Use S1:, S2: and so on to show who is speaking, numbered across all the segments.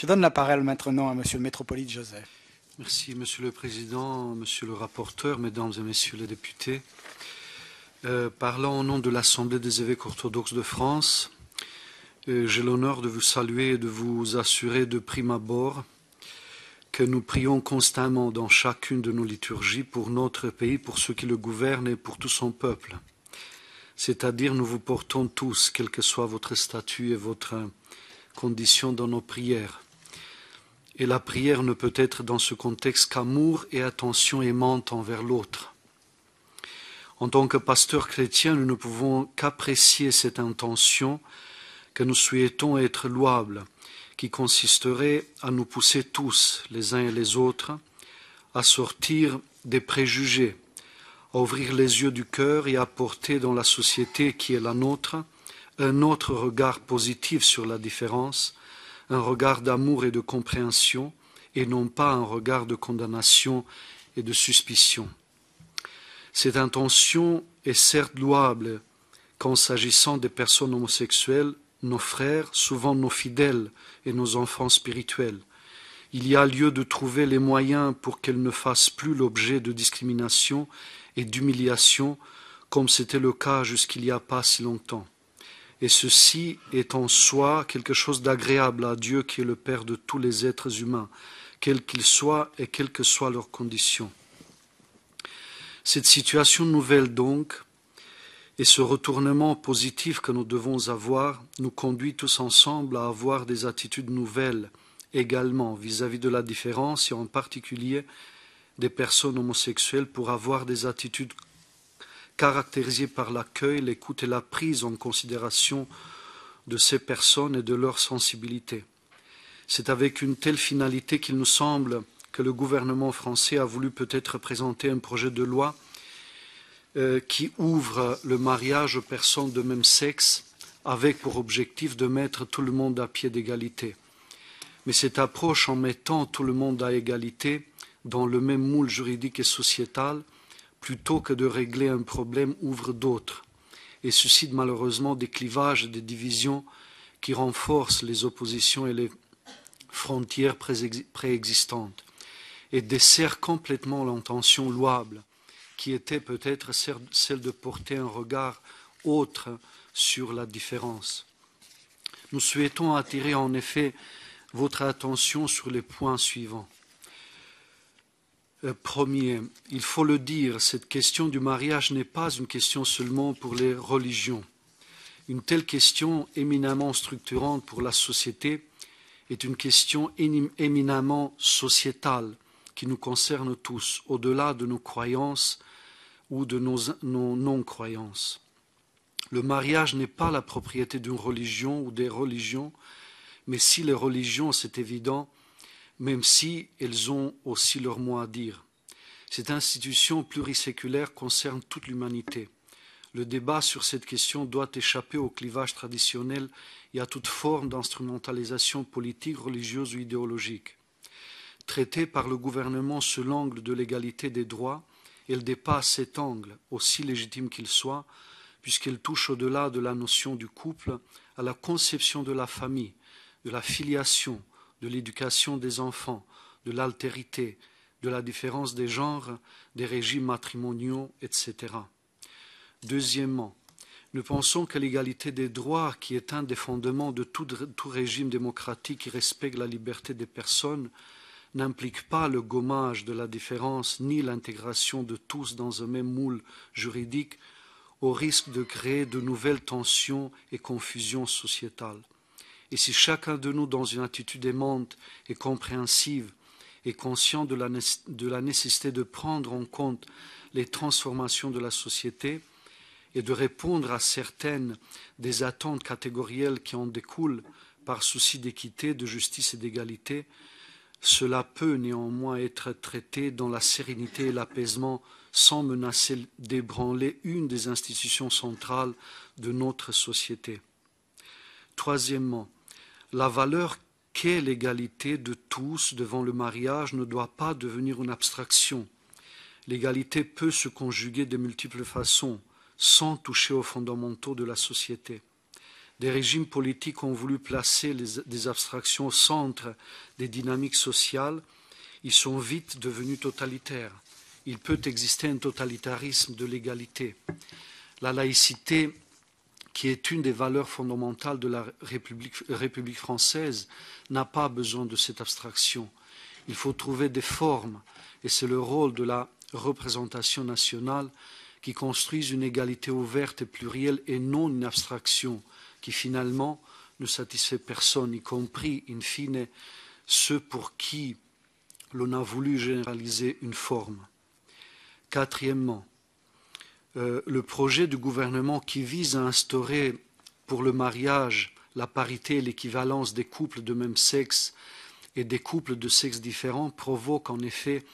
S1: Je donne la parole maintenant à Monsieur le métropolite Joseph. Merci, Monsieur le Président, Monsieur le rapporteur, Mesdames et Messieurs les députés. Euh, parlant au nom de l'Assemblée des évêques orthodoxes de France, euh, j'ai l'honneur de vous saluer et de vous assurer de prime abord que nous prions constamment dans chacune de nos liturgies pour notre pays, pour ceux qui le gouvernent et pour tout son peuple. C'est-à-dire nous vous portons tous, quel que soit votre statut et votre condition dans nos prières. Et la prière ne peut être dans ce contexte qu'amour et attention aimante envers l'autre. En tant que pasteur chrétien, nous ne pouvons qu'apprécier cette intention que nous souhaitons être louable, qui consisterait à nous pousser tous, les uns et les autres, à sortir des préjugés, à ouvrir les yeux du cœur et à porter dans la société qui est la nôtre un autre regard positif sur la différence, un regard d'amour et de compréhension, et non pas un regard de condamnation et de suspicion. Cette intention est certes louable quand s'agissant des personnes homosexuelles, nos frères, souvent nos fidèles et nos enfants spirituels. Il y a lieu de trouver les moyens pour qu'elles ne fassent plus l'objet de discrimination et d'humiliation comme c'était le cas jusqu'il n'y a pas si longtemps. Et ceci est en soi quelque chose d'agréable à Dieu qui est le Père de tous les êtres humains, quels qu'ils soient et quelles que soient leurs conditions. Cette situation nouvelle donc, et ce retournement positif que nous devons avoir, nous conduit tous ensemble à avoir des attitudes nouvelles également vis-à-vis -vis de la différence et en particulier des personnes homosexuelles pour avoir des attitudes caractérisé par l'accueil, l'écoute et la prise en considération de ces personnes et de leur sensibilité. C'est avec une telle finalité qu'il nous semble que le gouvernement français a voulu peut-être présenter un projet de loi euh, qui ouvre le mariage aux personnes de même sexe avec pour objectif de mettre tout le monde à pied d'égalité. Mais cette approche en mettant tout le monde à égalité dans le même moule juridique et sociétal plutôt que de régler un problème, ouvre d'autres et suscite malheureusement des clivages et des divisions qui renforcent les oppositions et les frontières préexistantes et dessert complètement l'intention louable qui était peut-être celle de porter un regard autre sur la différence. Nous souhaitons attirer en effet votre attention sur les points suivants. Euh, premier. Il faut le dire, cette question du mariage n'est pas une question seulement pour les religions. Une telle question éminemment structurante pour la société est une question éminemment sociétale qui nous concerne tous, au-delà de nos croyances ou de nos, non-croyances. Le mariage n'est pas la propriété d'une religion ou des religions, mais si les religions, c'est évident, même si elles ont aussi leur mot à dire. Cette institution pluriséculaire concerne toute l'humanité. Le débat sur cette question doit échapper au clivage traditionnel et à toute forme d'instrumentalisation politique, religieuse ou idéologique. Traitée par le gouvernement sous l'angle de l'égalité des droits, elle dépasse cet angle, aussi légitime qu'il soit, puisqu'elle touche au-delà de la notion du couple à la conception de la famille, de la filiation, de l'éducation des enfants, de l'altérité, de la différence des genres, des régimes matrimoniaux, etc. Deuxièmement, nous pensons que l'égalité des droits, qui est un des fondements de tout, tout régime démocratique qui respecte la liberté des personnes, n'implique pas le gommage de la différence ni l'intégration de tous dans un même moule juridique, au risque de créer de nouvelles tensions et confusions sociétales. Et si chacun de nous, dans une attitude aimante et compréhensive, est conscient de la, de la nécessité de prendre en compte les transformations de la société et de répondre à certaines des attentes catégorielles qui en découlent par souci d'équité, de justice et d'égalité, cela peut néanmoins être traité dans la sérénité et l'apaisement sans menacer d'ébranler une des institutions centrales de notre société. Troisièmement, la valeur qu'est l'égalité de tous devant le mariage ne doit pas devenir une abstraction. L'égalité peut se conjuguer de multiples façons, sans toucher aux fondamentaux de la société. Des régimes politiques ont voulu placer des abstractions au centre des dynamiques sociales. Ils sont vite devenus totalitaires. Il peut exister un totalitarisme de l'égalité. La laïcité qui est une des valeurs fondamentales de la République, française, n'a pas besoin de cette abstraction. Il faut trouver des formes, et c'est le rôle de la représentation nationale qui construise une égalité ouverte et plurielle et non une abstraction qui finalement ne satisfait personne, y compris, in fine, ceux pour qui l'on a voulu généraliser une forme. Quatrièmement, euh, le projet du gouvernement qui vise à instaurer pour le mariage la parité et l'équivalence des couples de même sexe et des couples de sexes différents provoque en effet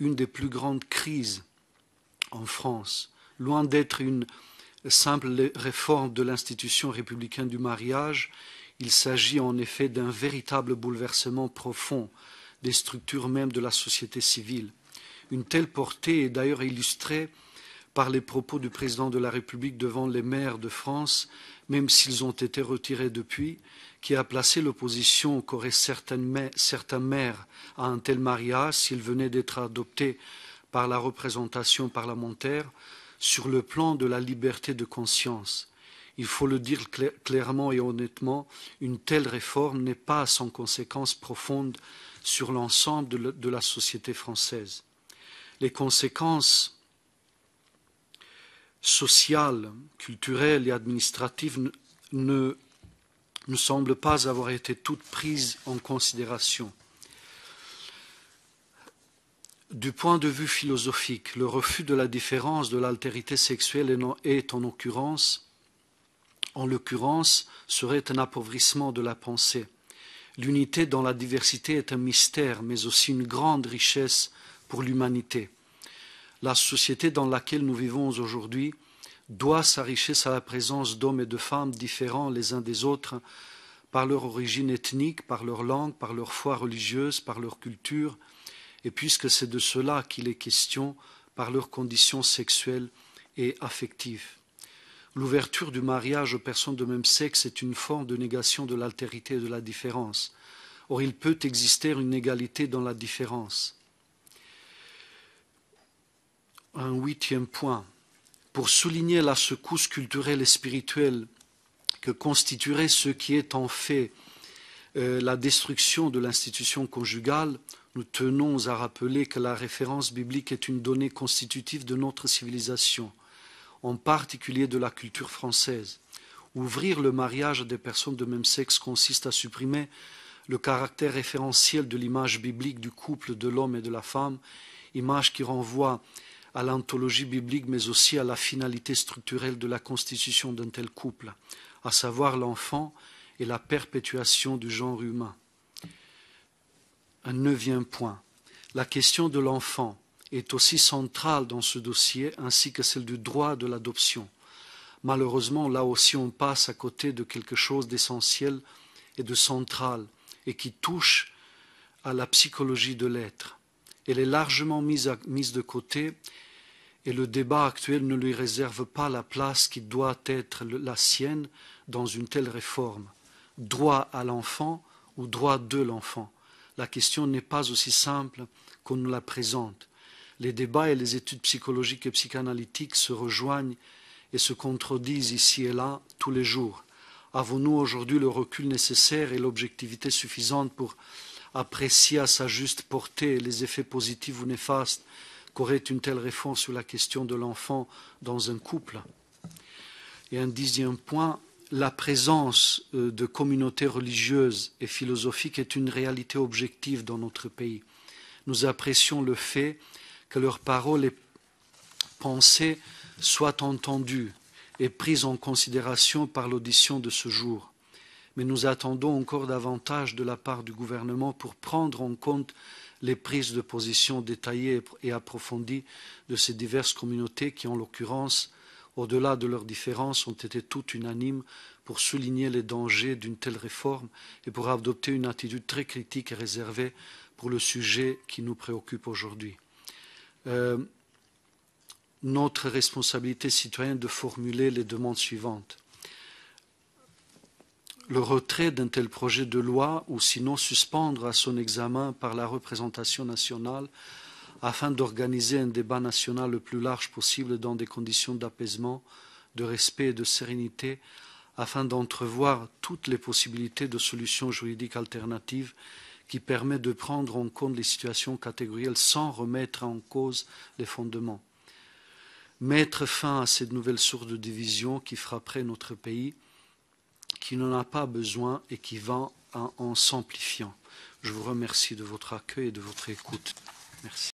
S1: une des plus grandes crises en France. Loin d'être une simple réforme de l'institution républicaine du mariage, il s'agit en effet d'un véritable bouleversement profond des structures mêmes de la société civile. Une telle portée est d'ailleurs illustrée par les propos du président de la République devant les maires de France, même s'ils ont été retirés depuis, qui a placé l'opposition qu'auraient certains maires à un tel mariage s'il venait d'être adopté par la représentation parlementaire sur le plan de la liberté de conscience. Il faut le dire clairement et honnêtement, une telle réforme n'est pas sans conséquences profondes sur l'ensemble de la société française. Les conséquences sociale, culturelle et administrative ne, ne semblent pas avoir été toutes prises en considération. Du point de vue philosophique, le refus de la différence de l'altérité sexuelle est en occurrence, en l'occurrence, serait un appauvrissement de la pensée. L'unité dans la diversité est un mystère, mais aussi une grande richesse pour l'humanité la société dans laquelle nous vivons aujourd'hui doit sa à la présence d'hommes et de femmes différents les uns des autres par leur origine ethnique, par leur langue, par leur foi religieuse, par leur culture, et puisque c'est de cela qu'il est question, par leurs conditions sexuelles et affectives. L'ouverture du mariage aux personnes de même sexe est une forme de négation de l'altérité et de la différence. Or, il peut exister une égalité dans la différence un huitième point pour souligner la secousse culturelle et spirituelle que constituerait ce qui est en fait euh, la destruction de l'institution conjugale, nous tenons à rappeler que la référence biblique est une donnée constitutive de notre civilisation, en particulier de la culture française. Ouvrir le mariage à des personnes de même sexe consiste à supprimer le caractère référentiel de l'image biblique du couple de l'homme et de la femme, image qui renvoie à l'anthologie biblique, mais aussi à la finalité structurelle de la constitution d'un tel couple, à savoir l'enfant et la perpétuation du genre humain. Un neuvième point. La question de l'enfant est aussi centrale dans ce dossier, ainsi que celle du droit de l'adoption. Malheureusement, là aussi, on passe à côté de quelque chose d'essentiel et de central, et qui touche à la psychologie de l'être. Elle est largement mise, mise de côté et le débat actuel ne lui réserve pas la place qui doit être la sienne dans une telle réforme. Droit à l'enfant ou droit de l'enfant. La question n'est pas aussi simple qu'on nous la présente. Les débats et les études psychologiques et psychanalytiques se rejoignent et se contredisent ici et là tous les jours. Avons-nous aujourd'hui le recul nécessaire et l'objectivité suffisante pour apprécier à sa juste portée les effets positifs ou néfastes qu'aurait une telle réforme sur la question de l'enfant dans un couple. Et un dixième point, la présence euh, de communautés religieuses et philosophiques est une réalité objective dans notre pays. Nous apprécions le fait que leurs paroles et pensées soient entendues et prises en considération par l'audition de ce jour. Mais nous attendons encore davantage de la part du gouvernement pour prendre en compte les prises de position détaillées et approfondies de ces diverses communautés qui, en l'occurrence, au-delà de leurs différences, ont été toutes unanimes pour souligner les dangers d'une telle réforme et pour adopter une attitude très critique et réservée pour le sujet qui nous préoccupe aujourd'hui. Euh, notre responsabilité citoyenne de formuler les demandes suivantes le retrait d'un tel projet de loi ou sinon suspendre à son examen par la représentation nationale afin d'organiser un débat national le plus large possible dans des conditions d'apaisement, de respect et de sérénité afin d'entrevoir toutes les possibilités de solutions juridiques alternatives qui permettent de prendre en compte les situations catégorielles sans remettre en cause les fondements. Mettre fin à cette nouvelle source de division qui frapperait notre pays qui n'en a pas besoin et qui va en, s'amplifiant. Je vous remercie de votre accueil et de votre écoute. Merci.